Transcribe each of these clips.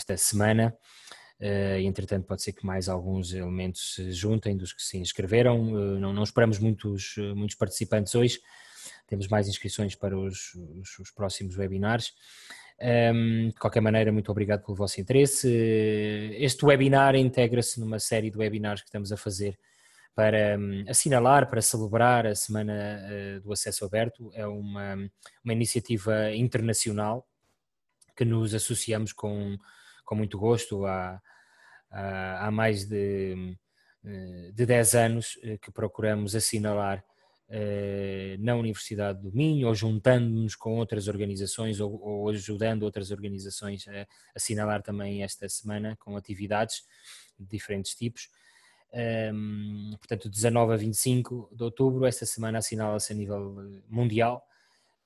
esta semana. Uh, entretanto, pode ser que mais alguns elementos se juntem dos que se inscreveram. Uh, não, não, esperamos muitos, eh, muitos participantes hoje, temos mais inscrições para os, os, os próximos webinars. Um, ehm, de qualquer maneira, muito obrigado pelo vosso interesse. Este webinar integra-se numa série de webinars que estamos a fazer para um, assinalar, para celebrar a Semana uh, do Acesso Aberto. É uma, uma iniciativa internacional que nos associamos com com muito gosto há, há, mais de, de 10 anos eh, que procuramos assinalar eh, na Universidade do Minho, ou juntando-nos com outras organizações, ou, ou, ajudando outras organizações a assinalar também esta semana com atividades de diferentes tipos. Um, ehm, portanto, 19 a 25 de outubro, esta semana assinala-se a nível eh, mundial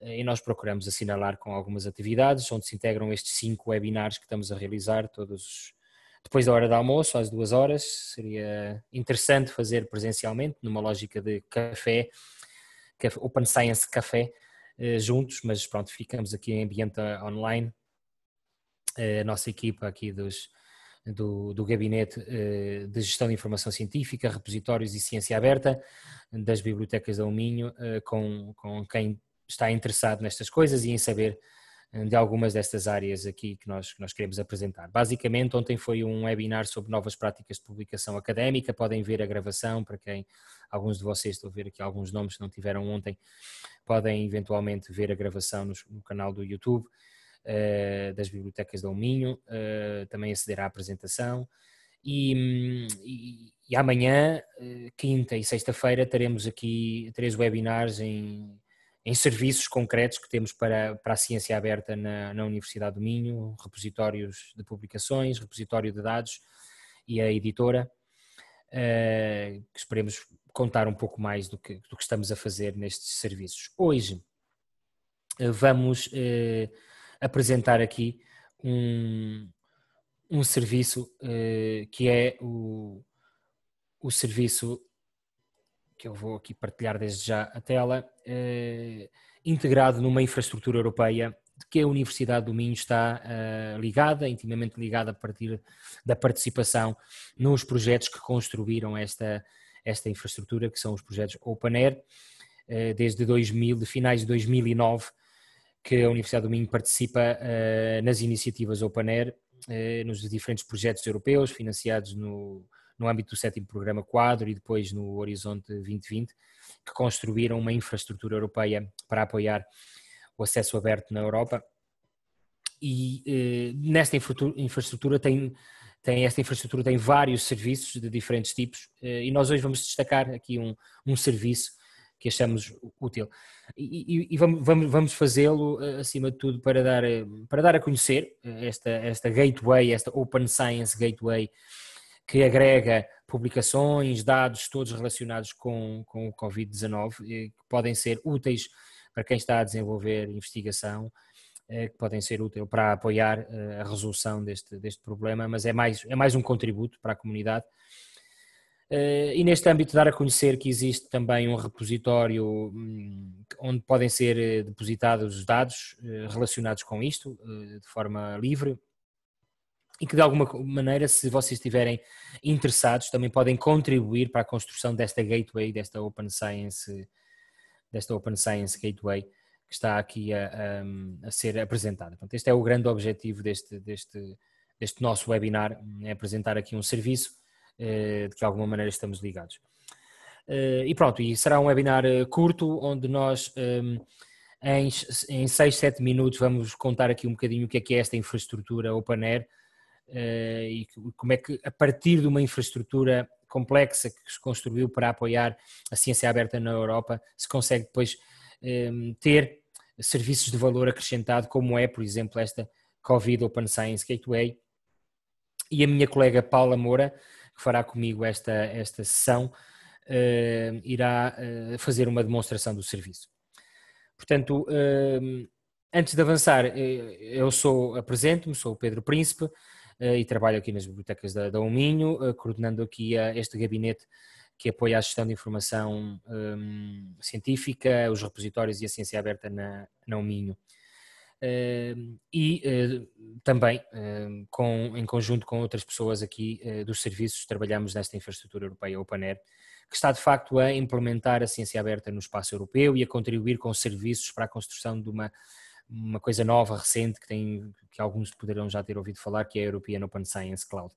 eh, e nós procuramos assinalar com algumas atividades, onde se integram estes cinco webinars que estamos a realizar, todos depois da hora do almoço, às duas horas. Seria interessante fazer presencialmente, numa lógica de café, Open Science Café, eh, juntos, mas pronto, ficamos aqui em ambiente eh, online. A nossa equipa aqui dos, do, do, Gabinete de Gestão de Informação Científica, Repositórios e Ciência Aberta das Bibliotecas da Uminho, com, com quem está interessado nestas coisas e em saber eh, de algumas destas áreas aqui que nós, que nós queremos apresentar. Basicamente, ontem foi um webinar sobre novas práticas de publicação académica, podem ver a gravação para quem, alguns de vocês, estão a ver aqui alguns nomes que não tiveram ontem, podem eventualmente ver a gravação no, no canal do YouTube uh, das Bibliotecas do Minho, uh, eh, também aceder à apresentação. E, hum, e, e amanhã, quinta e sexta-feira, teremos aqui três webinars em em serviços concretos que temos para, para a ciência aberta na, na Universidade do Minho, repositórios de publicações, repositório de dados e a editora, uh, que esperemos contar um pouco mais do que, do que estamos a fazer nestes serviços. Hoje eh, vamos uh, apresentar aqui um, um serviço uh, que é o, o serviço que eu vou aqui partilhar desde já a tela, eh, integrado numa infraestrutura europeia de que a Universidade do Minho está eh, ligada, intimamente ligada a partir da participação nos projetos que construíram esta, esta infraestrutura, que são os projetos Open Air, eh, desde 2000, de finais de 2009, que a Universidade do Minho participa eh, nas iniciativas Open Air, eh, nos diferentes projetos europeus financiados no, no âmbito do sétimo programa quadro e depois no Horizonte 2020, que construíram uma infraestrutura europeia para apoiar o acesso aberto na Europa. E eh, nesta infraestrutura tem, tem, esta infraestrutura tem vários serviços de diferentes tipos eh, e nós hoje vamos destacar aqui um, um serviço que achamos útil. E, e, e vamos, vamos, vamos fazê-lo, eh, acima de tudo, para dar, eh, para dar a conhecer eh, esta, esta gateway, esta Open Science Gateway que agrega publicações, dados todos relacionados com, com o Covid-19, eh, que podem ser úteis para quem está a desenvolver investigação, eh, que podem ser úteis para apoiar eh, a resolução deste, deste problema, mas é mais, é mais um contributo para a comunidade. E neste âmbito dar a conhecer que existe também um repositório hum, onde podem ser depositados os dados relacionados com isto, de forma livre, e que de alguma maneira, se vocês estiverem interessados, também podem contribuir para a construção desta gateway, desta Open Science, desta Open Science Gateway que está aqui a, a, a ser apresentada. Portanto, este é o grande objetivo deste, deste, deste nosso webinar, é apresentar aqui um serviço eh, de que de alguma maneira estamos ligados. Eh, e pronto, e será um webinar eh, curto, onde nós ehm, em, em 6, 7 minutos vamos contar aqui um bocadinho o que é que é esta infraestrutura open air, eh, e como é que, a partir de uma infraestrutura complexa que se construiu para apoiar a ciência aberta na Europa, se consegue depois eh, ter serviços de valor acrescentado, como é, por exemplo, esta Covid Open Science Gateway. E a minha colega Paula Moura, que fará comigo esta, esta sessão, uh, irá uh, fazer uma demonstração do serviço. Portanto, uh, antes de avançar, eu sou, apresento-me, sou o Pedro Príncipe, eh, e trabalho aqui nas bibliotecas da, da Uminho, eh, coordenando aqui eh, este gabinete que apoia a gestão de informação um, ehm, científica, os repositórios e a ciência aberta na, na Uminho. Uh, e uh, também uh, com, em conjunto com outras pessoas aqui dos serviços trabalhamos nesta infraestrutura europeia OpenAir, que está de facto a implementar a ciência aberta no espaço europeu e a contribuir com serviços para a construção de uma uma coisa nova, recente, que, tem, que alguns poderão já ter ouvido falar, que é a European Open Science Cloud.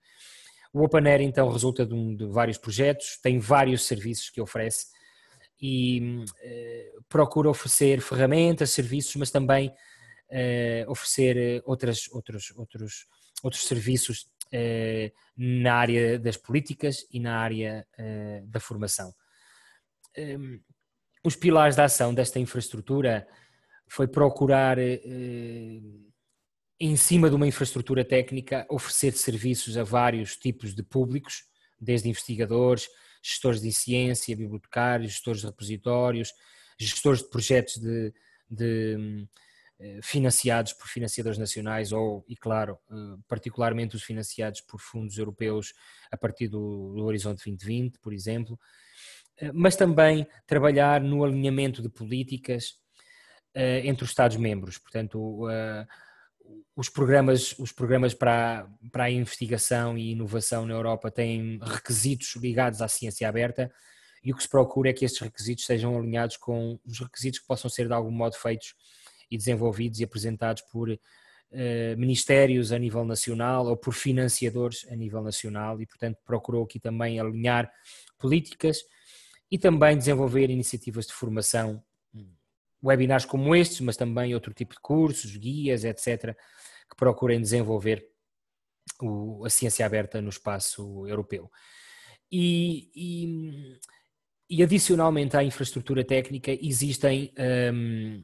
O OpenAir, então, resulta de, um, de vários projetos, tem vários serviços que oferece e eh, procura oferecer ferramentas, serviços, mas também eh, oferecer eh, outras, outros, outros, outros serviços eh, na área das políticas e na área eh, da formação. Ehm, os pilares da ação desta infraestrutura foi procurar, eh, eh, em cima de uma infraestrutura técnica, oferecer serviços a vários tipos de públicos, desde investigadores, gestores de ciência, bibliotecários, gestores de repositórios, gestores de projetos de, de, eh, financiados por financiadores nacionais ou, e claro, particularmente os financiados por fundos europeus a partir do, do Horizonte 2020, por exemplo, mas também trabalhar no alinhamento de políticas eh, entre os Estados-membros. Portanto, eh, os programas, os programas para, a, para a investigação e inovação na Europa têm requisitos ligados à ciência aberta e o que se procura é que estes requisitos sejam alinhados com os requisitos que possam ser de algum modo feitos e desenvolvidos e apresentados por eh, ministérios a nível nacional ou por financiadores a nível nacional e, portanto, procurou aqui também alinhar políticas e também desenvolver iniciativas de formação webinars como estes, mas também outro tipo de cursos, guias, etc., que procurem desenvolver o, a ciência aberta no espaço europeu. E, e, e adicionalmente à infraestrutura técnica, existem um,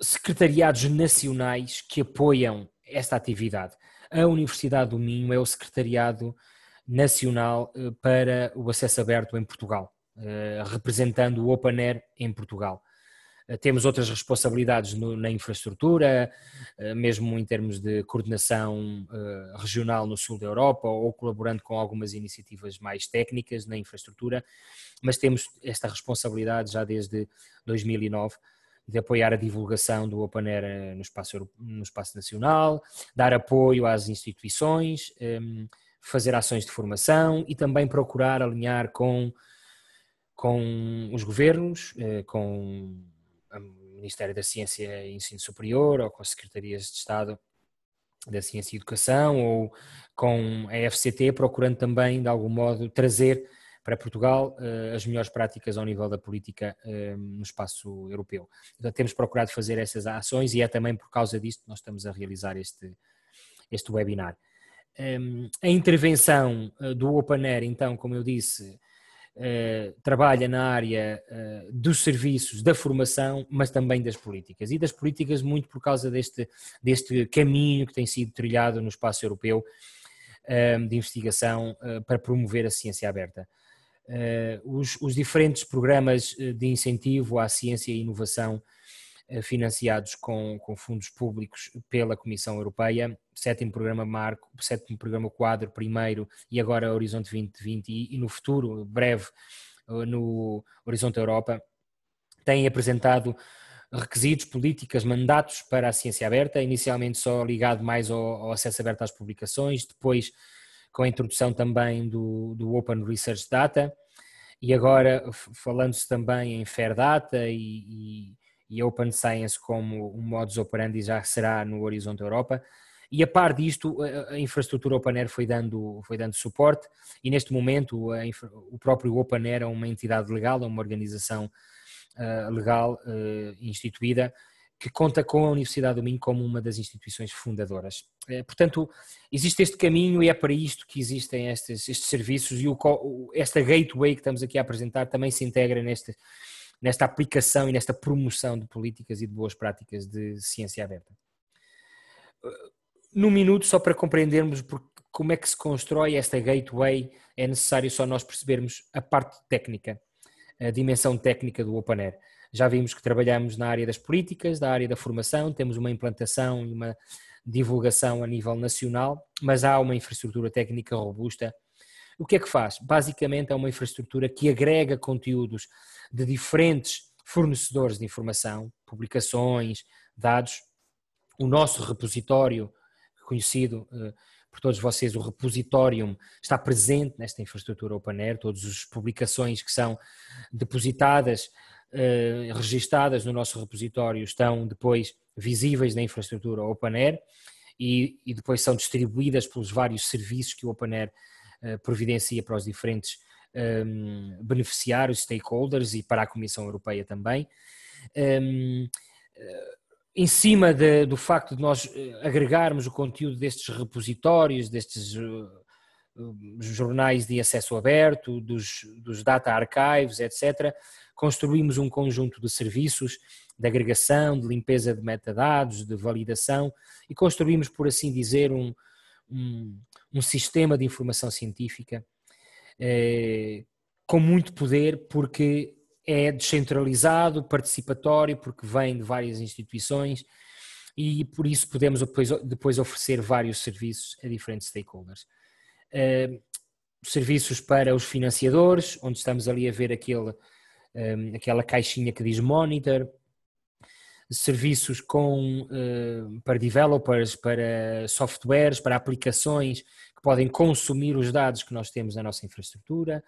secretariados nacionais que apoiam esta atividade. A Universidade do Minho é o secretariado nacional eh, para o acesso aberto em Portugal. Eh, representando o Open Air em Portugal. Eh, temos outras responsabilidades no, na infraestrutura, eh, mesmo em termos de coordenação regional no sul da Europa ou colaborando com algumas iniciativas mais técnicas na infraestrutura, mas temos esta responsabilidade já desde 2009 de apoiar a divulgação do Open Air no espaço, no espaço nacional, dar apoio às instituições, ehm, fazer ações de formação e também procurar alinhar com com os governos, eh, com o Ministério da Ciência e Ensino Superior ou com as Secretarias de Estado da Ciência e Educação ou com a FCT, procurando também, de algum modo, trazer para Portugal eh, as melhores práticas ao nível da política eh, no espaço europeu. Então, temos procurado fazer essas ações e é também por causa disto que nós estamos a realizar este, este webinar. A intervenção do Open Air, então, como eu disse, eh, trabalha na área uh, dos serviços, da formação, mas também das políticas. E das políticas, muito por causa deste, deste caminho que tem sido trilhado no espaço europeu uh, de investigação para promover a ciência aberta. os, os diferentes programas de incentivo à ciência e inovação eh, financiados com, com, fundos públicos pela Comissão Europeia, sétimo programa marco, sétimo programa quadro, primeiro e agora Horizonte 2020 e, e no futuro, breve, eh, no Horizonte Europa, têm apresentado requisitos, políticas, mandatos para a ciência aberta, inicialmente só ligado mais ao, ao acesso aberto às publicações, depois com a introdução também do, do Open Research Data, e agora falando-se também em Fair Data e, e e Open Science como um modus operandi já será no Horizonte Europa. E a par disto, a infraestrutura Open Air foi dando, foi dando suporte e neste momento infra, o próprio Open Air é uma entidade legal, é uma organização uh, legal uh, instituída que conta com a Universidade do Minho como uma das instituições fundadoras. Eh, portanto, existe este caminho e é para isto que existem estes, estes serviços e o, esta gateway que estamos aqui a apresentar também se integra neste, nesta aplicação e nesta promoção de políticas e de boas práticas de ciência aberta. Uh, num minuto, só para compreendermos como é que se constrói esta gateway, é necessário só nós percebermos a parte técnica, a dimensão técnica do Open Air. Já vimos que trabalhamos na área das políticas, da área da formação, temos uma implantação e uma divulgação a nível nacional, mas há uma infraestrutura técnica robusta o que é que faz? Basicamente é uma infraestrutura que agrega conteúdos de diferentes fornecedores de informação, publicações, dados. O nosso repositório, conhecido eh, por todos vocês, o repositorium está presente nesta infraestrutura OpenAir, todas as publicações que são depositadas, eh, registadas no nosso repositório estão depois visíveis na infraestrutura OpenAir e, e depois são distribuídas pelos vários serviços que o OpenAir eh, providencia para os diferentes um, ehm, beneficiários, stakeholders e para a Comissão Europeia também. Um, ehm, eh, em cima de, do facto de nós eh, agregarmos o conteúdo destes repositórios, destes jornais de acesso aberto, dos, dos, data archives, etc., construímos um conjunto de serviços de agregação, de limpeza de metadados, de validação e construímos, por assim dizer, um, um, um sistema de informação científica eh, com muito poder, porque é descentralizado, participatório, porque vem de várias instituições e por isso podemos depois, depois oferecer vários serviços a diferentes stakeholders. Eh, serviços para os financiadores, onde estamos ali a ver aquele, eh, aquela caixinha que diz monitor, serviços com, eh, para developers, para softwares, para aplicações que podem consumir os dados que nós temos na nossa infraestrutura,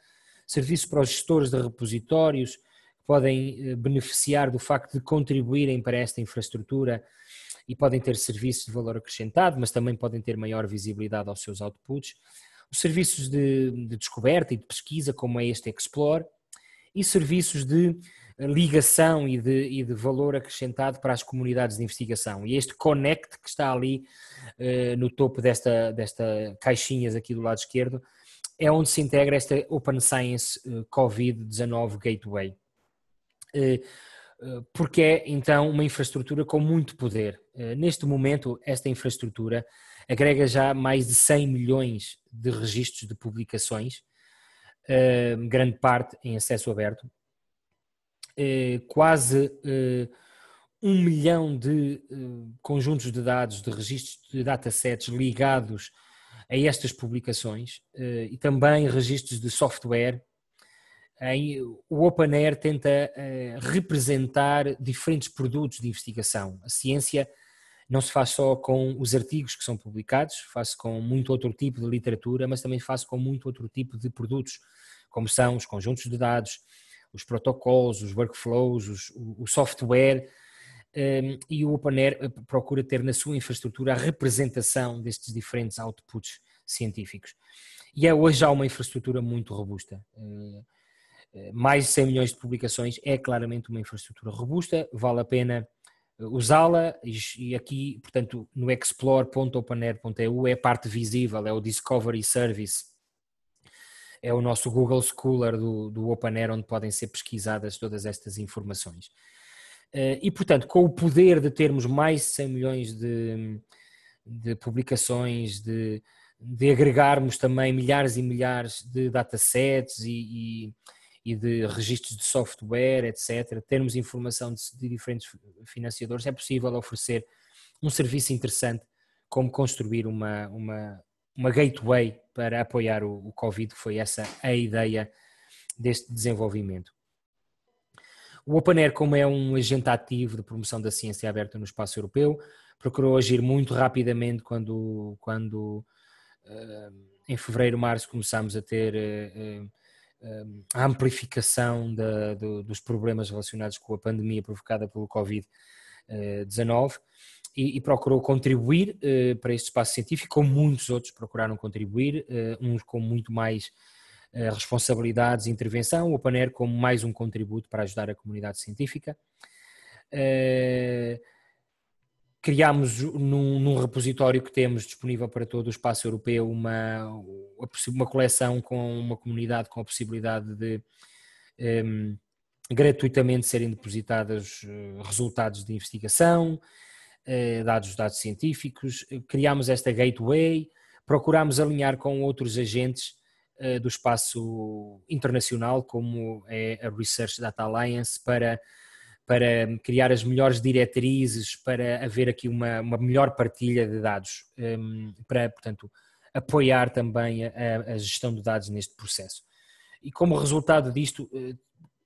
serviços para os gestores de repositórios que podem eh, beneficiar do facto de contribuírem para esta infraestrutura e podem ter serviços de valor acrescentado, mas também podem ter maior visibilidade aos seus outputs. Os serviços de, de descoberta e de pesquisa, como é este Explore, e serviços de ligação e de, e de valor acrescentado para as comunidades de investigação. E este connect que está ali uh, no topo desta, desta caixinhas aqui do lado esquerdo é onde se integra esta Open Science eh, Covid-19 Gateway. Eh, porque é então uma infraestrutura com muito poder. Neste momento, esta infraestrutura agrega já mais de 100 milhões de registros de publicações, grande parte em acesso aberto, eh, quase eh, um milhão de eh, conjuntos de dados, de registros de datasets ligados a estas publicações eh, e também registros de software. Em, o Air tenta eh, representar diferentes produtos de investigação. A ciência não se faz só com os artigos que são publicados, faz-se com muito outro tipo de literatura, mas também faz-se com muito outro tipo de produtos, como são os conjuntos de dados, os protocolos, os workflows, os, o, software, um, e o OpenAir eh, procura ter na sua infraestrutura a representação destes diferentes outputs científicos. E é hoje já uma infraestrutura muito robusta. Eh, eh, mais de 100 milhões de publicações é claramente uma infraestrutura robusta, vale a pena usá-la e aqui, portanto, no explore.openair.eu é a parte visível, é o Discovery Service é o nosso Google Scholar do, do Air, onde podem ser pesquisadas todas estas informações. Eh, e, portanto, com o poder de termos mais de 100 milhões de, de publicações, de, de agregarmos também milhares e milhares de datasets e, e, e, de registros de software, etc., termos informação de, de diferentes financiadores, é possível oferecer um serviço interessante como construir uma, uma, uma gateway para apoiar o, o Covid, foi essa a ideia deste desenvolvimento. O Open Air, como é um agente ativo de promoção da ciência aberta no espaço europeu, procurou agir muito rapidamente quando, quando eh, em fevereiro, março, começámos a ter eh, eh, a amplificação da, dos problemas relacionados com a pandemia provocada pelo Covid-19 e, e, procurou contribuir uh, para este espaço científico, como muitos outros procuraram contribuir, uh, uns com muito mais uh, responsabilidades e intervenção, o PANER como mais um contributo para ajudar a comunidade científica. criámos num, num, repositório que temos disponível para todo o espaço europeu uma, uma coleção com uma comunidade com a possibilidade de um, ehm, gratuitamente serem depositados resultados de investigação, eh, dados, dados científicos, eh, criámos esta gateway, procurámos alinhar com outros agentes eh, do espaço internacional, como é a Research Data Alliance, para, para criar as melhores diretrizes, para haver aqui uma, uma melhor partilha de dados, ehm, para, portanto, apoiar também a, a gestão de dados neste processo. E como resultado disto,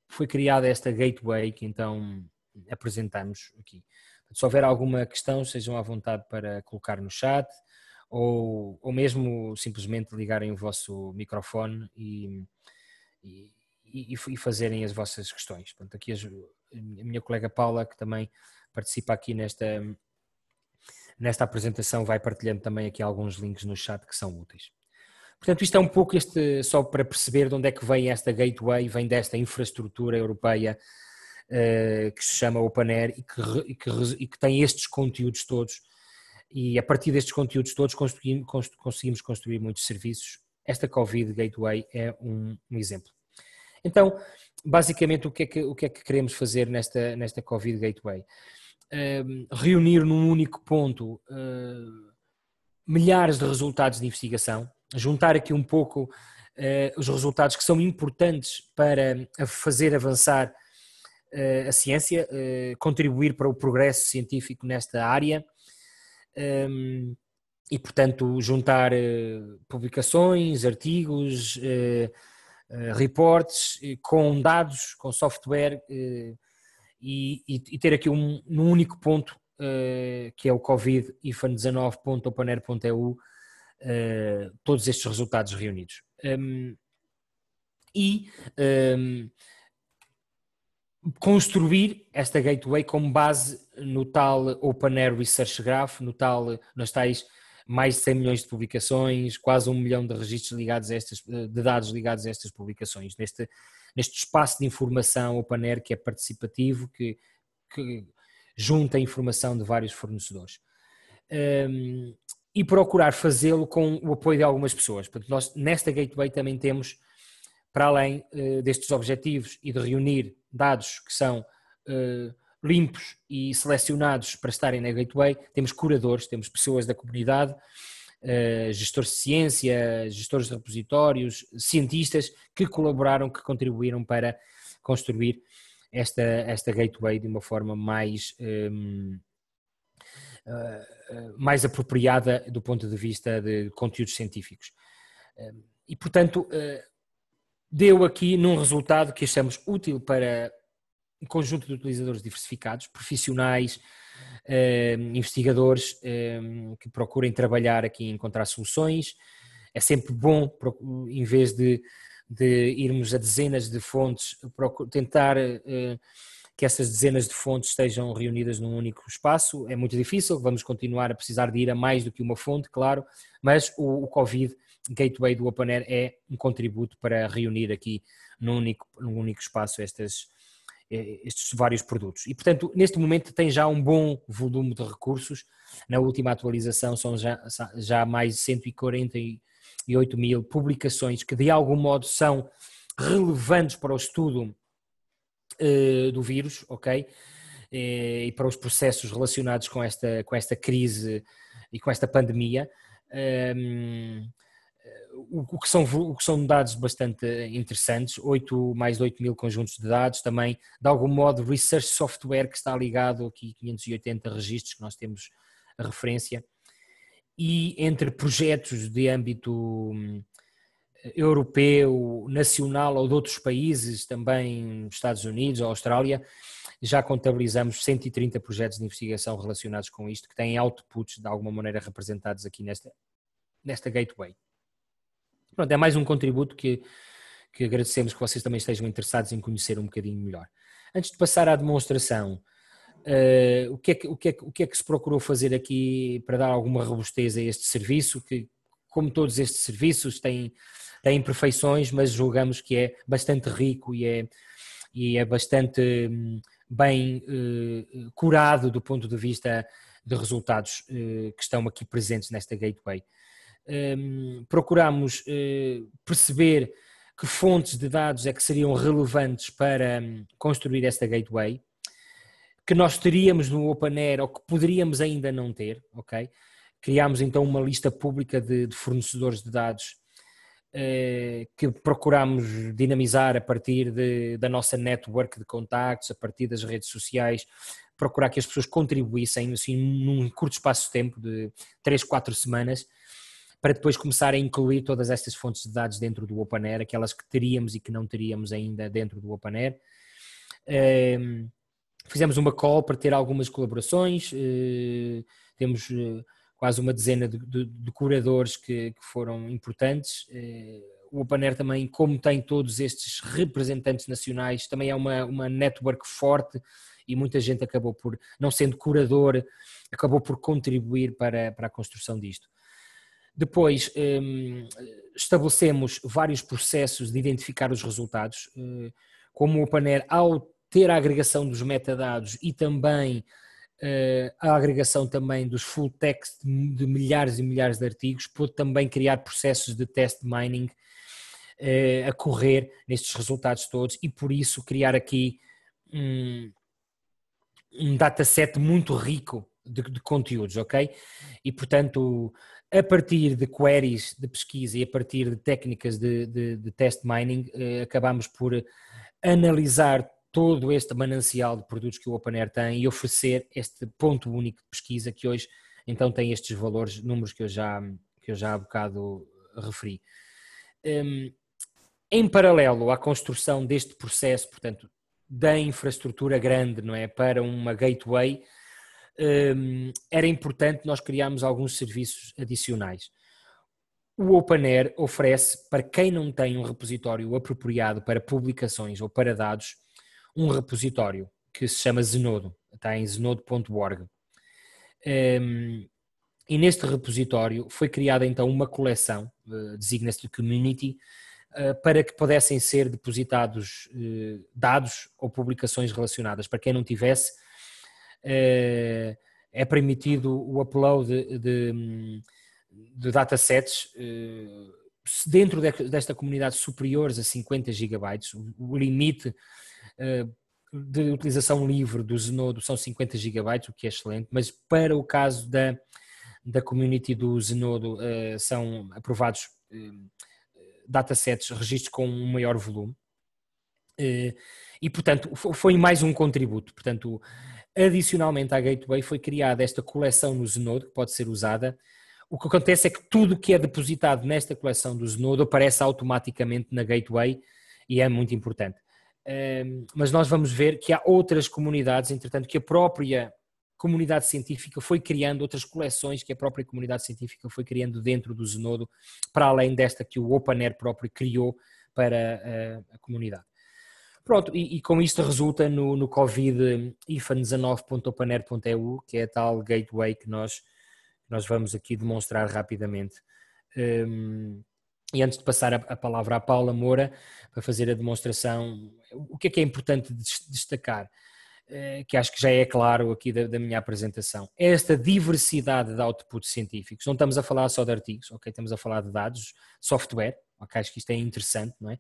foi criada esta gateway que então apresentamos aqui. Se houver alguma questão, sejam à vontade para colocar no chat ou, ou mesmo simplesmente ligarem o vosso microfone e, e, e fazerem as vossas questões. Portanto, aqui a minha colega Paula, que também participa aqui nesta, nesta apresentação, vai partilhando também aqui alguns links no chat que são úteis. Portanto, isto é um pouco este, só para perceber de onde é que vem esta gateway, vem desta infraestrutura europeia eh, que se chama Open Air e que, e, que, e que, tem estes conteúdos todos. E a partir destes conteúdos todos conseguimos construir muitos serviços. Esta Covid Gateway é um, um exemplo. Então, basicamente, o que é que, o que, é que queremos fazer nesta, nesta Covid Gateway? Um, ehm, reunir num único ponto eh, milhares de resultados de investigação, juntar aqui um pouco uh, os resultados que são importantes para fazer avançar eh, a ciência, eh, contribuir para o progresso científico nesta área ehm, e, portanto, juntar eh, publicações, artigos, reportes com dados, com software e, ter aqui um, num único ponto que é o covid-19.openair.eu todos estes resultados reunidos. Ehm, e ehm, construir esta gateway com base no tal Open Air Research Graph, no tal, nós tais mais de 100 milhões de publicações, quase um milhão de registros ligados a estas, de dados ligados a estas publicações, neste, neste espaço de informação Open Air que é participativo, que, que junta informação de vários fornecedores. Um, e procurar fazê-lo com o apoio de algumas pessoas. Portanto, nós nesta gateway também temos para além eh, destes objetivos e de reunir dados que são eh, limpos e selecionados para estarem na Gateway, temos curadores, temos pessoas da comunidade, eh, gestores de ciência, gestores de repositórios, cientistas que colaboraram, que contribuíram para construir esta, esta Gateway de uma forma mais. Ehm, mais apropriada do ponto de vista de conteúdos científicos. Ehm, e, portanto, deu aqui num resultado que achamos útil para um conjunto de utilizadores diversificados, profissionais, eh, investigadores eh, que procurem trabalhar aqui e encontrar soluções. É sempre bom, em vez de, de irmos a dezenas de fontes, tentar eh, que essas dezenas de fontes estejam reunidas num único espaço. É muito difícil, vamos continuar a precisar de ir a mais do que uma fonte, claro, mas o, o Covid gateway do Open Air é um contributo para reunir aqui num único, num único espaço estas, eh, estes vários produtos. E, portanto, neste momento tem já um bom volume de recursos. Na última atualização são já, já mais de 148 mil publicações que, de algum modo, são relevantes para o estudo eh, do vírus, ok? Eh, e para os processos relacionados com esta, com esta crise e com esta pandemia. Ehm, o que, são, o que são dados bastante eh, interessantes, 8, mais 8 mil conjuntos de dados, também de algum modo research software que está ligado aqui 580 registros que nós temos a referência e entre projetos de âmbito hum, europeu, nacional ou de outros países, também Estados Unidos ou Austrália, já contabilizamos 130 projetos de investigação relacionados com isto que têm outputs de alguma maneira representados aqui nesta, nesta gateway. Pronto, é mais um contributo que, que agradecemos que vocês também estejam interessados em conhecer um bocadinho melhor. Antes de passar à demonstração, uh, o, que é que, o, que é que, o que é que se procurou fazer aqui para dar alguma robustez a este serviço, que como todos estes serviços têm, têm imperfeições, mas julgamos que é bastante rico e é, e é bastante hum, bem uh, curado do ponto de vista de resultados uh, que estão aqui presentes nesta gateway um, ehm, procuramos uh, perceber que fontes de dados é que seriam relevantes para um, construir esta gateway, que nós teríamos no OpenAir ou que poderíamos ainda não ter, ok? Criámos então uma lista pública de, de fornecedores de dados uh, que procurámos dinamizar a partir de, da nossa network de contactos, a partir das redes sociais, procurar que as pessoas contribuíssem assim, num curto espaço de tempo, de 3, 4 semanas, para depois começar a incluir todas estas fontes de dados dentro do Air, aquelas que teríamos e que não teríamos ainda dentro do Open Um, ehm, fizemos uma call para ter algumas colaborações, uh, temos uh, quase uma dezena de, de, de curadores que, que, foram importantes. Uh, o Air também, como tem todos estes representantes nacionais, também é uma, uma network forte e muita gente acabou por, não sendo curador, acabou por contribuir para, para a construção disto. Depois um, estabelecemos vários processos de identificar os resultados, eh, como o Paner, ao ter a agregação dos metadados e também eh, a agregação também dos full text de milhares e milhares de artigos, pôde também criar processos de test mining eh, a correr nestes resultados todos e por isso criar aqui um, um dataset muito rico de, de, conteúdos, ok? E portanto a partir de queries de pesquisa e a partir de técnicas de, de, de test mining, eh, acabamos por analisar todo este manancial de produtos que o OpenAir tem e oferecer este ponto único de pesquisa que hoje então tem estes valores, números que eu já, que eu já há bocado referi. Um, em paralelo à construção deste processo, portanto, da infraestrutura grande, não é, para uma gateway, era importante nós criarmos alguns serviços adicionais. O OpenAir oferece, para quem não tem um repositório apropriado para publicações ou para dados, um repositório que se chama Zenodo, está em zenodo.org. e neste repositório foi criada então uma coleção, eh, designa-se Community, eh, para que pudessem ser depositados eh, dados ou publicações relacionadas. Para quem não tivesse, eh, é permitido o upload de, de datasets eh, dentro desta comunidade superiores a 50 gigabytes, o limite eh, de utilização livre do Zenodo são 50 gigabytes, o que é excelente, mas para o caso da, da community do Zenodo são aprovados datasets, registros com um maior volume. E, portanto, foi mais um contributo. Portanto, Adicionalmente à Gateway foi criada esta coleção no Zenodo, que pode ser usada. O que acontece é que tudo que é depositado nesta coleção do Zenodo aparece automaticamente na Gateway e é muito importante. Ehm, mas nós vamos ver que há outras comunidades, entretanto, que a própria comunidade científica foi criando, outras coleções que a própria comunidade científica foi criando dentro do Zenodo, para além desta que o OpenAir próprio criou para eh, a comunidade. Pronto, e, e com isto resulta no, no covid-19.opaner.eu, hum, que é a tal gateway que nós, nós vamos aqui demonstrar rapidamente. Um, e antes de passar a, a palavra à Paula Moura para fazer a demonstração, o que é que é importante destacar? Eh, que acho que já é claro aqui da, da, minha apresentação, é esta diversidade de output científicos, não estamos a falar só de artigos, ok? Estamos a falar de dados, software, ok? Acho que isto é interessante, não é?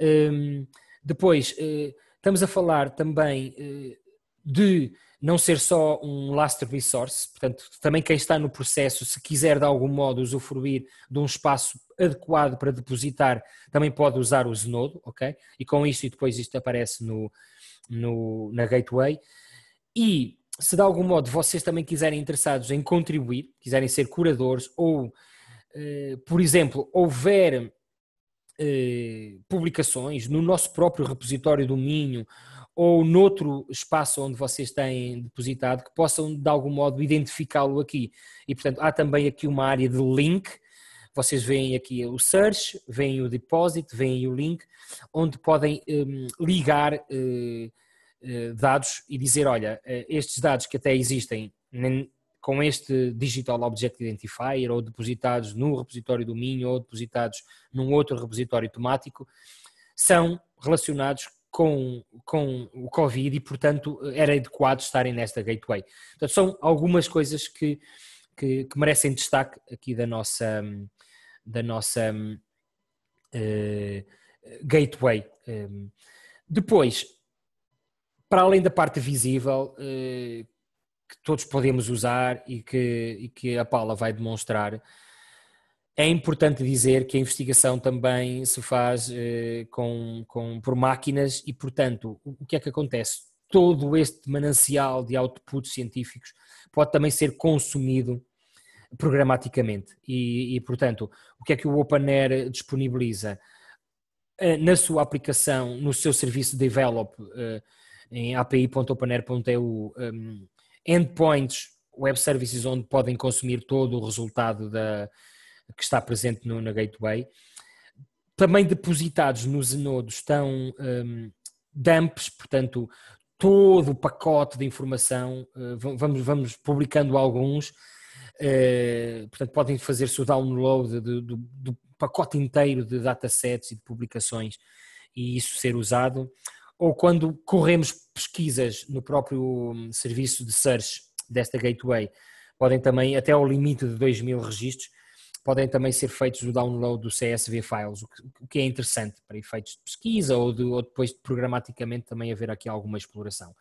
Um, depois, eh, estamos a falar também eh, de não ser só um last resource, portanto, também quem está no processo, se quiser de algum modo usufruir de um espaço adequado para depositar, também pode usar o Zenodo, ok? E com isto, e depois isto aparece no, no, na gateway. E se de algum modo vocês também quiserem interessados em contribuir, quiserem ser curadores ou, eh, por exemplo, houver eh, publicações no nosso próprio repositório do Minho ou noutro espaço onde vocês têm depositado que possam de algum modo identificá-lo aqui. E portanto há também aqui uma área de link. Vocês veem aqui o search, veem o deposit, veem o link, onde podem hum, ligar eh, eh, dados e dizer, olha, estes dados que até existem com este Digital Object Identifier ou depositados no repositório do Minho ou depositados num outro repositório temático, são relacionados com, com o Covid e, portanto, era adequado estarem nesta gateway. Portanto, são algumas coisas que, que, que merecem destaque aqui da nossa, da nossa uh, gateway. Um, ehm, depois, para além da parte visível, uh, que todos podemos usar e que, e que a Paula vai demonstrar. É importante dizer que a investigação também se faz eh, com, com, por máquinas e, portanto, o que é que acontece? Todo este manancial de outputs científicos pode também ser consumido programaticamente. E, e portanto, o que é que o OpenAir disponibiliza? Eh, na sua aplicação, no seu serviço de develop, eh, em api.openair.eu, endpoints, web services onde podem consumir todo o resultado da, que está presente no, na gateway. Também depositados no Zenodo estão um, dumps, portanto, todo o pacote de informação, uh, vamos, vamos publicando alguns, uh, portanto, podem fazer-se o download do, do, do pacote inteiro de datasets e de publicações e isso ser usado ou quando corremos pesquisas no próprio hum, serviço de search desta gateway, podem também, até ao limite de 2 mil registros, podem também ser feitos o download do CSV files, o que é interessante para efeitos de pesquisa ou, de, ou depois programaticamente também haver aqui alguma exploração.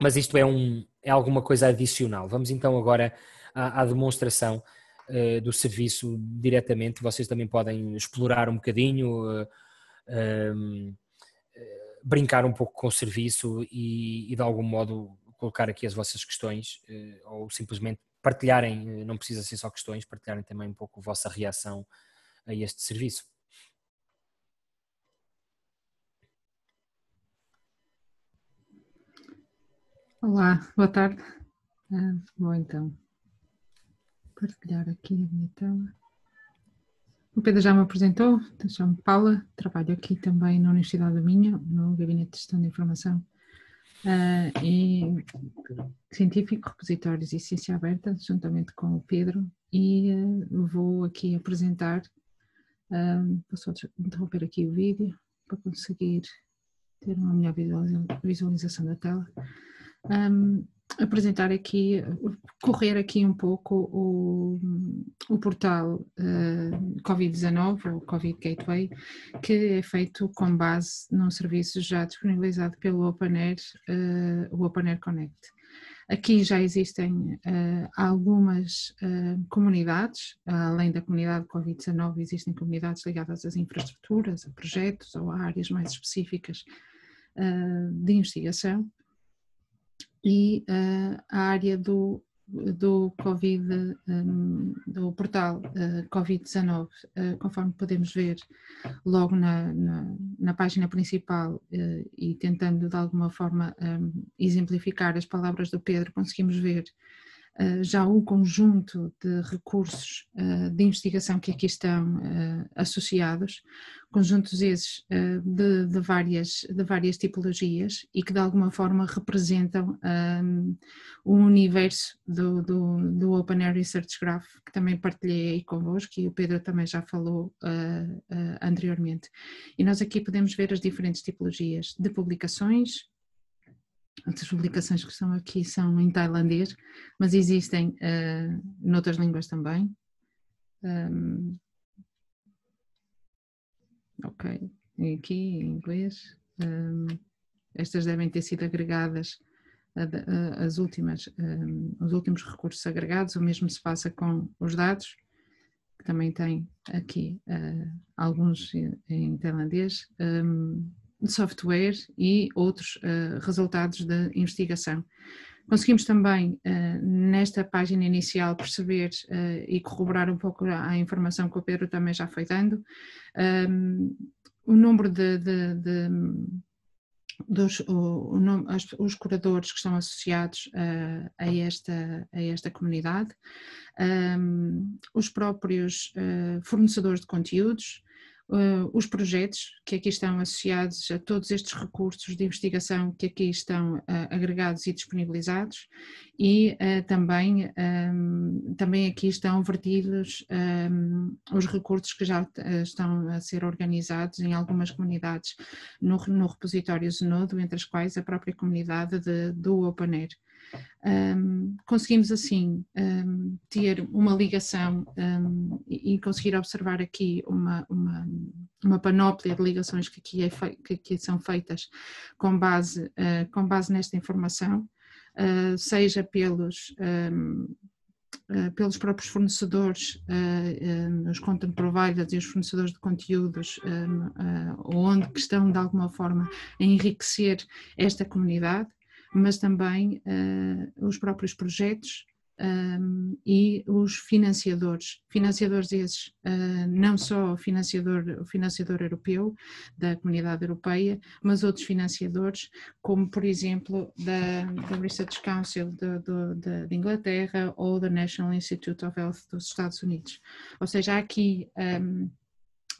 Mas isto é, um, é alguma coisa adicional. Vamos então agora à, à demonstração uh, do serviço diretamente. Vocês também podem explorar um bocadinho. Uh, brincar um pouco com o serviço e, e de algum modo colocar aqui as vossas questões eh, ou simplesmente partilharem, eh, não precisa ser só questões, partilharem também um pouco a vossa reação a este serviço. Olá, boa tarde. Ah, vou então partilhar aqui a minha tela. O Pedro já me apresentou, então chamo Paula, trabalho aqui também na Universidade da Minha, no Gabinete de Gestão de Informação uh, e Científico, Repositórios e Ciência Aberta, juntamente com o Pedro, e uh, vou aqui apresentar, uh, ah, vou só interromper aqui o vídeo para conseguir ter uma melhor visualização da tela. Um, apresentar aqui, correr aqui um pouco o, o portal uh, Covid-19 ou Covid Gateway, que é feito com base num serviço já disponibilizado pelo OpenAir, uh, eh, o OpenAir Connect. Aqui já existem uh, algumas uh, comunidades, além da comunidade Covid-19, existem comunidades ligadas às infraestruturas, a projetos ou a áreas mais específicas de investigação e uh, a área do, do Covid, um, ehm, do portal uh, eh, Covid-19, eh, conforme podemos ver logo na, na, na página principal e tentando de alguma forma um, ehm, exemplificar as palavras do Pedro, conseguimos ver eh, já o conjunto de recursos eh, de investigação que aqui estão eh, associados, conjuntos esses de, de, várias, de várias tipologias e que de alguma forma representam um, o universo do, do, do, Open Air Research Graph, que também partilhei aí convosco e o Pedro também já falou anteriormente. E nós aqui podemos ver as diferentes tipologias de publicações, as publicações que estão aqui são em tailandês, mas existem uh, noutras línguas também. Um, ok, e aqui em inglês. Um, estas devem ter sido agregadas as últimas, um, os últimos recursos agregados, o mesmo se passa com os dados, que também tem aqui uh, alguns em, tailandês. Um, de software e outros uh, resultados da investigação. Conseguimos também, eh, nesta página inicial, perceber eh, e corroborar um pouco a, informação que o Pedro também já foi dando, ehm, o número de, de, de dos, o, o os curadores que estão associados a, esta, a esta comunidade, ehm, os próprios fornecedores de conteúdos, uh, os projetos que aqui estão associados a todos estes recursos de investigação que aqui estão uh, agregados e disponibilizados e uh, também, um, também aqui estão vertidos um, os recursos que já estão a ser organizados em algumas comunidades no, no repositório Zenodo, entre as quais a própria comunidade de, do OpenAir um, conseguimos assim um, ter uma ligação um, e, conseguir observar aqui uma, uma, uma, panóplia de ligações que aqui, é que aqui são feitas com base, uh, com base nesta informação, uh, seja pelos ah, pelos próprios fornecedores, os content providers e os fornecedores de conteúdos, onde que estão de alguma forma a enriquecer esta comunidade, mas também uh, os próprios projetos um, eh, e os financiadores. Financiadores esses, uh, não só o financiador, o financiador europeu, da comunidade europeia, mas outros financiadores, como por exemplo da, da Research Council da Inglaterra ou do National Institute of Health dos Estados Unidos. Ou seja, há aqui um,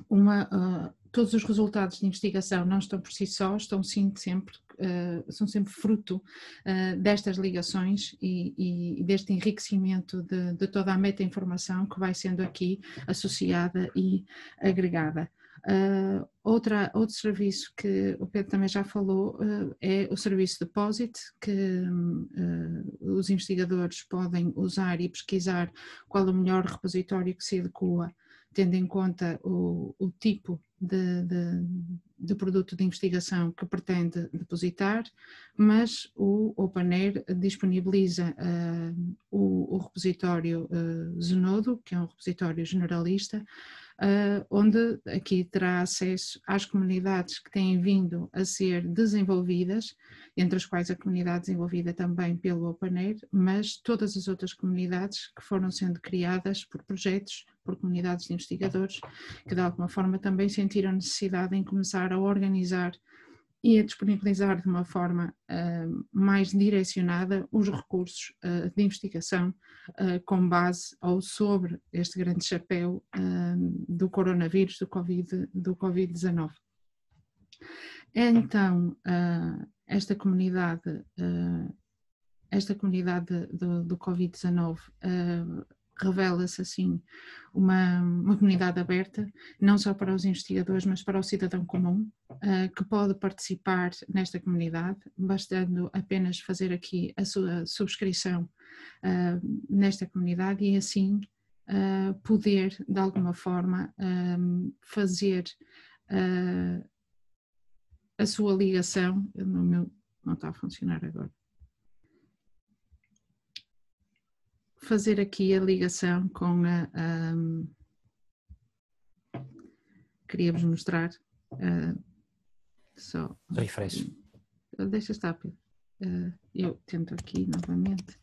uma, todos os resultados de investigação não estão por si só, estão sim sempre uh, são sempre fruto uh, destas ligações e, e deste enriquecimento de, de, toda a meta-informação que vai sendo aqui associada e agregada. Uh, outra, outro serviço que o Pedro também já falou uh, é o serviço Deposit, que uh, os investigadores podem usar e pesquisar qual o melhor repositório que se adequa tendo em conta o, o tipo de, de, de, produto de investigação que pretende depositar, mas o OpenAir disponibiliza uh, o, o, repositório uh, Zenodo, que é um repositório generalista, uh, onde aqui terá acesso às comunidades que têm vindo a ser desenvolvidas, entre as quais a comunidade desenvolvida também pelo OpenAir, mas todas as outras comunidades que foram sendo criadas por projetos por comunidades de investigadores que de alguma forma também sentiram necessidade em começar a organizar e a disponibilizar de uma forma uh, mais direcionada os recursos uh, de investigação uh, com base ou sobre este grande chapéu do coronavírus, do Covid-19. Do COVID então, esta comunidade, esta comunidade do, do Covid-19 revela-se assim uma, uma, comunidade aberta, não só para os investigadores, mas para o cidadão comum, uh, que pode participar nesta comunidade, bastando apenas fazer aqui a sua subscrição uh, nesta comunidade e assim uh, poder, de alguma forma, um, fazer a sua ligação. No meu, não está a funcionar agora. fazer aqui a ligação com a. a queria-vos mostrar. Uh, só. Refresh. Deixa estar, Pedro. Uh, eu tento aqui novamente.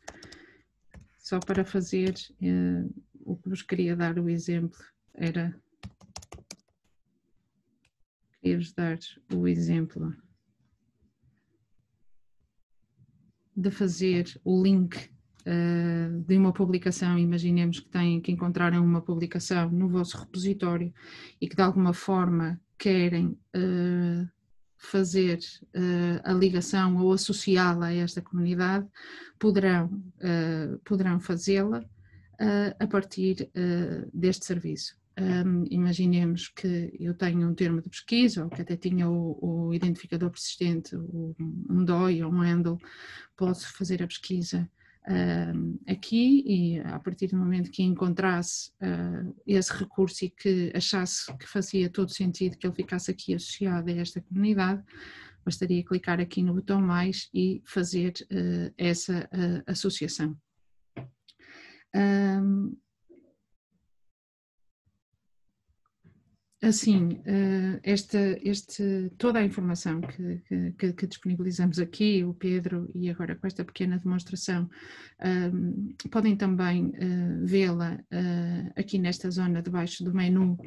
Só para fazer uh, o que vos queria dar o exemplo era. Queria-vos dar o exemplo de fazer o link eh, de uma publicação, imaginemos que têm que encontrarem uma publicação no vosso repositório e que de alguma forma querem eh, fazer eh, a ligação ou associá-la a esta comunidade, poderão, poderão fazê-la a partir deste serviço. Um, imaginemos que eu tenho um termo de pesquisa, ou que até tinha o, o identificador persistente, o, um DOI ou um handle, posso fazer a pesquisa aqui e a partir do momento que encontrasse uh, esse recurso e que achasse que fazia todo sentido que ele ficasse aqui associado a esta comunidade, bastaria clicar aqui no botão mais e fazer uh, essa uh, associação. Um, Assim, eh, esta, este, toda a informação que, que, que, disponibilizamos aqui, o Pedro e agora com esta pequena demonstração, ehm, podem também eh, vê-la eh, aqui nesta zona debaixo do menu uh,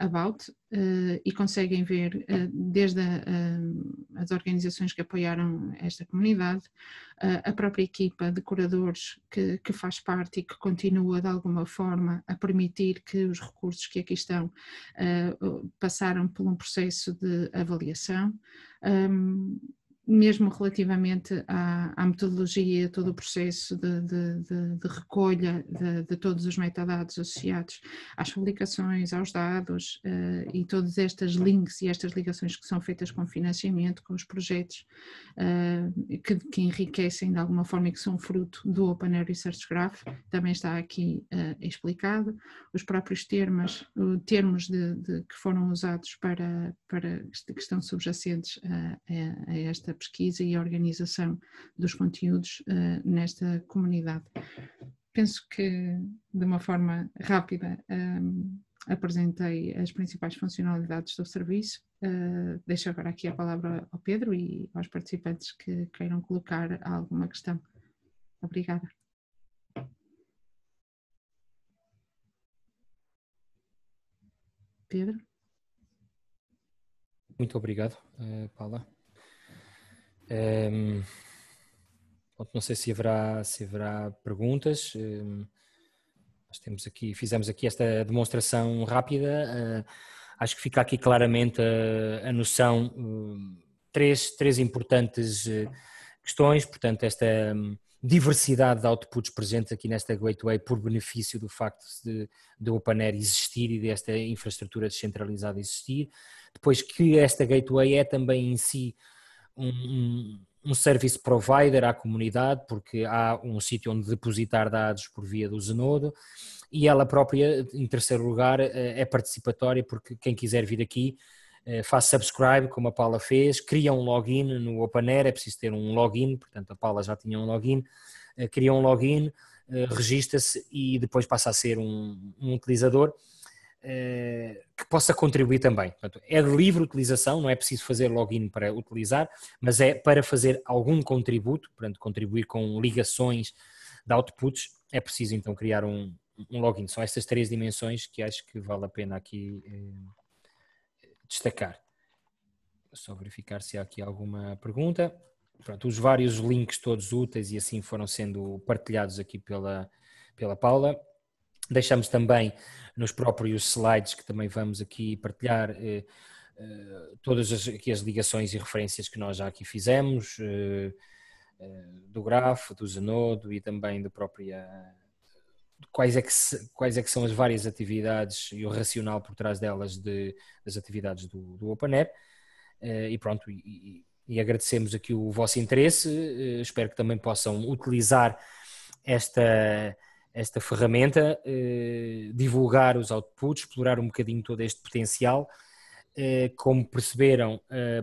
About uh, e conseguem ver eh, desde a, as organizações que apoiaram esta comunidade, a própria equipa de curadores que, que, faz parte e que continua de alguma forma a permitir que os recursos que aqui estão passaram por um processo de avaliação. Um, ehm, mesmo relativamente à, à metodologia e a todo o processo de, de, de, de recolha de, todos os metadados associados às publicações, aos dados uh, e todas estas links e estas ligações que são feitas com financiamento, com os projetos uh, que, que, enriquecem de alguma forma e que são fruto do Open Air Research Graph, também está aqui uh, explicado. Os próprios termos, termos de, que foram usados para, para que estão subjacentes a, a esta pesquisa e a organização dos conteúdos uh, nesta comunidade. Penso que, de uma forma rápida, um, eh, apresentei as principais funcionalidades do serviço. Uh, deixo agora aqui a palavra ao Pedro e aos participantes que queiram colocar alguma questão. Obrigada. Pedro? Muito obrigado, Paula. Um, não sei se haverá, se haverá perguntas. Um, nós temos aqui, fizemos aqui esta demonstração rápida. Uh, acho que fica aqui claramente a, a noção, um, três, três importantes eh, questões, portanto, esta hum, diversidade de outputs presentes aqui nesta gateway por benefício do facto de, de OpenAir existir e desta infraestrutura descentralizada existir. Depois que esta gateway é também em si um, um service provider à comunidade, porque há um sítio onde depositar dados por via do Zenodo, e ela própria, em terceiro lugar, eh, é participatória, porque quem quiser vir aqui eh, faz subscribe, como a Paula fez, cria um login no OpenAir, é preciso ter um login, portanto a Paula já tinha um login, eh, cria um login, registra-se e depois passa a ser um, um utilizador eh, que possa contribuir também. Portanto, é de livre utilização, não é preciso fazer login para utilizar, mas é para fazer algum contributo, portanto, contribuir com ligações de outputs, é preciso então criar um, um login. São estas três dimensões que acho que vale a pena aqui eh, destacar. Só verificar se há aqui alguma pergunta. Pronto, os vários links todos úteis e assim foram sendo partilhados aqui pela, pela Paula. Deixamos também nos próprios slides que também vamos aqui partilhar eh, eh, todas as, aqui as ligações e referências que nós já aqui fizemos, eh, eh do grafo, do Zenodo e também da própria. Quais é, que se, quais é que são as várias atividades e o racional por trás delas de, das atividades do, do OpenApp. Eh, e pronto, e, e, agradecemos aqui o vosso interesse. Eh, espero que também possam utilizar esta, esta ferramenta, eh, divulgar os outputs, explorar um bocadinho todo este potencial. Eh, como perceberam, eh,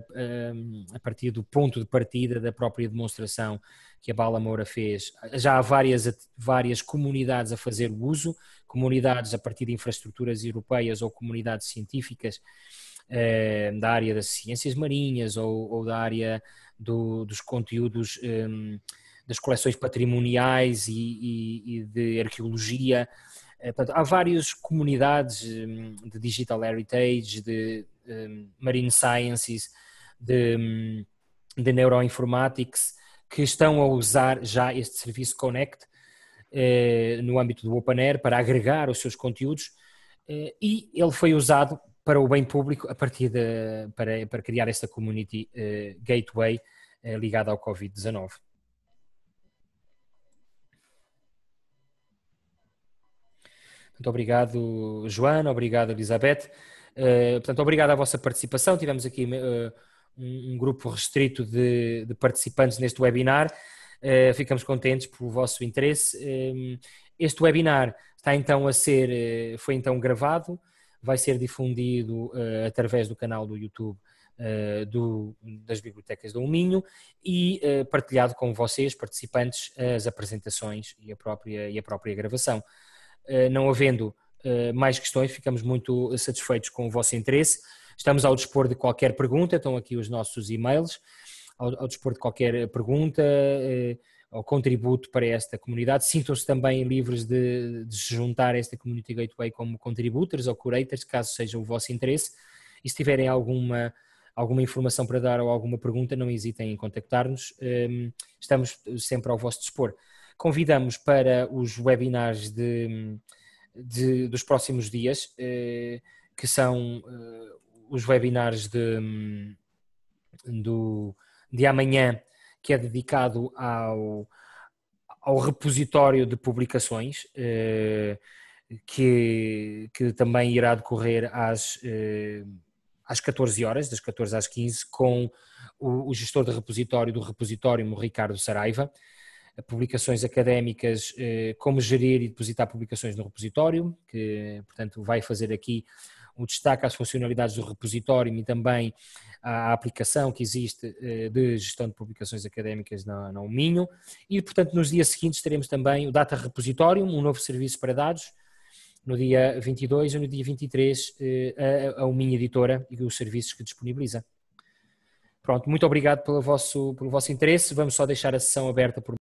a partir do ponto de partida da própria demonstração que a Bala Moura fez, já há várias, várias comunidades a fazer o uso, comunidades a partir de infraestruturas europeias ou comunidades científicas da área das ciências marinhas ou, ou da área do, dos conteúdos. Um, das coleções patrimoniais e, e, e de arqueologia. Eh, portanto, há várias comunidades hum, de digital heritage, de hum, marine sciences, de, hum, de neuroinformatics, que estão a usar já este serviço Connect eh, no âmbito do Open Air para agregar os seus conteúdos eh, e ele foi usado para o bem público a partir de, para, para criar esta community gateway ligada ao Covid-19. Portanto, obrigado, Joana, obrigado, Elizabeth. Uh, portanto, obrigado à vossa participação. Tivemos aqui uh, um, um, grupo restrito de, de participantes neste webinar. Uh, ficamos contentes pelo vosso interesse. Ehm, este webinar está então a ser, foi então gravado, vai ser difundido através do canal do YouTube do, das bibliotecas do Minho e partilhado com vocês, participantes, as apresentações e a própria, e a própria gravação. Eh, não havendo eh, mais questões, ficamos muito satisfeitos com o vosso interesse. Estamos ao dispor de qualquer pergunta, estão aqui os nossos e-mails, ao, dispor de qualquer pergunta eh, ou contributo para esta comunidade. Sintam-se também livres de, de, se juntar a esta Community Gateway como contributors ou curators, caso seja o vosso interesse. E se tiverem alguma, alguma informação para dar ou alguma pergunta, não hesitem em contactar-nos. Ehm, estamos sempre ao vosso dispor. Convidamos para os webinars de, de dos próximos dias, eh, que são eh, os webinars de, do, de amanhã, que é dedicado ao, ao repositório de publicações, eh, que, que também irá decorrer às, às 14 horas, das 14 às 15, com o, gestor de repositório do repositório, o Ricardo Saraiva publicações académicas, eh, como gerir e depositar publicações no repositório, que, portanto, vai fazer aqui um destaque às funcionalidades do repositório e também à aplicação que existe eh, de gestão de publicações académicas na, UMinho E, portanto, nos dias seguintes teremos também o Data Repositório um novo serviço para dados, no dia 22 e no dia 23 eh, a, UMinho Editora e os serviços que disponibiliza. Pronto, muito obrigado pelo vosso, pelo vosso interesse. Vamos só deixar a sessão aberta por